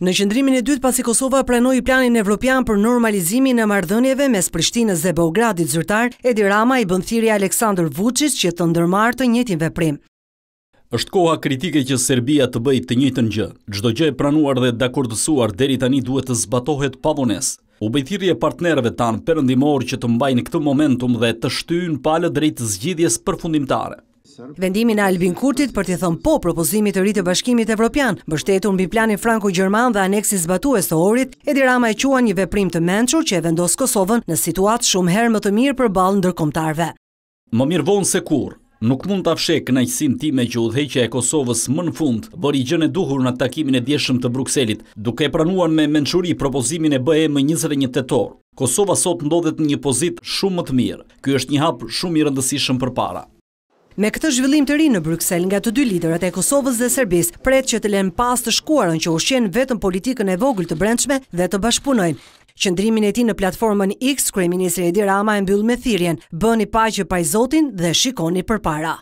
Në qëndrimin e dytë pasi Kosova pranoi planin evropian për normalizimin e marrëdhënieve mes Prishtinës dhe Beogradit zyrtar, Edi Rama i bën thirrje Aleksandr Vučić që të ndërmarrë të njëjtin veprim. Është koha kritike që Serbia të bëjë të njëjtën gjë. Çdo gjë e pranuar dhe dakordësuar, deri tani duhet të zbatohet pa U U e partnerëve tanë përëndimor që të mbajnë këtë momentum dhe të shtyjnë palë drejt zgjidhjes përfundimtare. Vendimin e Albin Kurtit për të thënë po propozimit të rritë bashkimit evropian, bështetur mbi planin Franko gjerman dhe aneksis batues të orit, Edi Rama e qua një veprim të menqur që e vendosë Kosovën në situatë shumë herë më të mirë për balë dërkomtarve. Më mirë vonë se kur, nuk mund të afshek në ajësin ti me që udheqja e Kosovës më në fund, bërë i gjën e duhur në takimin e djeshëm të Bruxellit, duke pranuan me menquri propozimin e BM 21 tëtor. Kosova sot ndodhet një pozit shumë më të mirë. Kjo është një hapë shumë i rëndësishëm për para. Me këtë zhvillim të ri në Bruxelles nga të dy liderat e Kosovës dhe Serbis, pret që të len pas të shkuarën që ushqen vetëm politikën e vogël të brendshme dhe të bashkëpunojnë. Qëndrimin e ti në platformën X, Kreministri Edi Rama e mbyll me thirjen, bëni pa që pajzotin dhe shikoni për para.